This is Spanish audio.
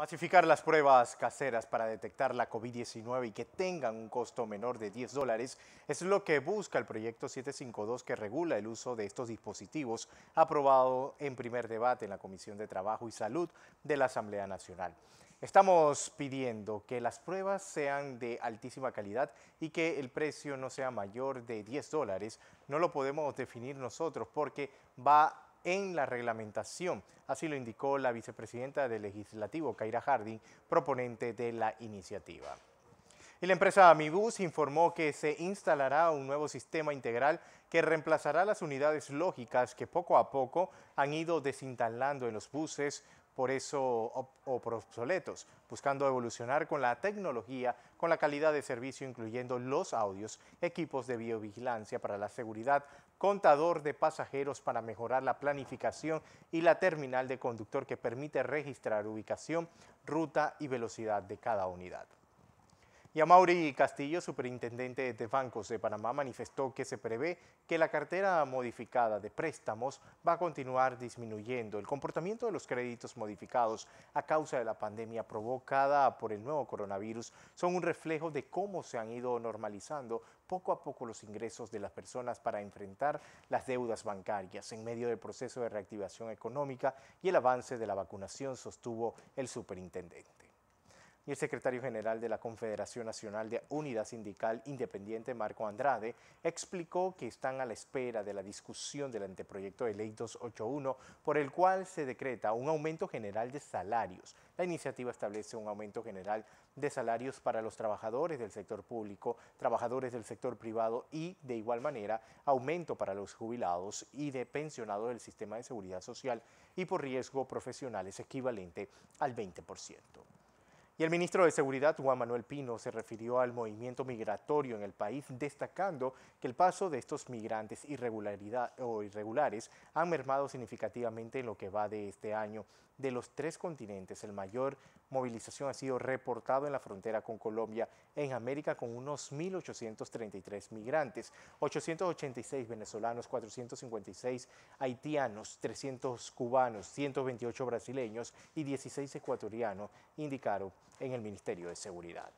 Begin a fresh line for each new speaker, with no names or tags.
Masificar las pruebas caseras para detectar la COVID-19 y que tengan un costo menor de 10 dólares es lo que busca el proyecto 752 que regula el uso de estos dispositivos, aprobado en primer debate en la Comisión de Trabajo y Salud de la Asamblea Nacional. Estamos pidiendo que las pruebas sean de altísima calidad y que el precio no sea mayor de 10 dólares. No lo podemos definir nosotros porque va a en la reglamentación. Así lo indicó la vicepresidenta del Legislativo, Kaira Harding, proponente de la iniciativa. Y la empresa Amibus informó que se instalará un nuevo sistema integral que reemplazará las unidades lógicas que poco a poco han ido desinstalando en los buses por eso o obsoletos, buscando evolucionar con la tecnología, con la calidad de servicio incluyendo los audios, equipos de biovigilancia para la seguridad, contador de pasajeros para mejorar la planificación y la terminal de conductor que permite registrar ubicación, ruta y velocidad de cada unidad. Mauri Castillo, superintendente de bancos de Panamá, manifestó que se prevé que la cartera modificada de préstamos va a continuar disminuyendo. El comportamiento de los créditos modificados a causa de la pandemia provocada por el nuevo coronavirus son un reflejo de cómo se han ido normalizando poco a poco los ingresos de las personas para enfrentar las deudas bancarias en medio del proceso de reactivación económica y el avance de la vacunación, sostuvo el superintendente el secretario general de la Confederación Nacional de Unidad Sindical Independiente, Marco Andrade, explicó que están a la espera de la discusión del anteproyecto de ley 281, por el cual se decreta un aumento general de salarios. La iniciativa establece un aumento general de salarios para los trabajadores del sector público, trabajadores del sector privado y, de igual manera, aumento para los jubilados y de pensionados del sistema de seguridad social y por riesgo profesional equivalente al 20%. Y el ministro de Seguridad, Juan Manuel Pino, se refirió al movimiento migratorio en el país, destacando que el paso de estos migrantes irregulares ha mermado significativamente en lo que va de este año. De los tres continentes, el mayor movilización ha sido reportado en la frontera con Colombia, en América con unos 1.833 migrantes, 886 venezolanos, 456 haitianos, 300 cubanos, 128 brasileños y 16 ecuatorianos, indicaron en el Ministerio de Seguridad.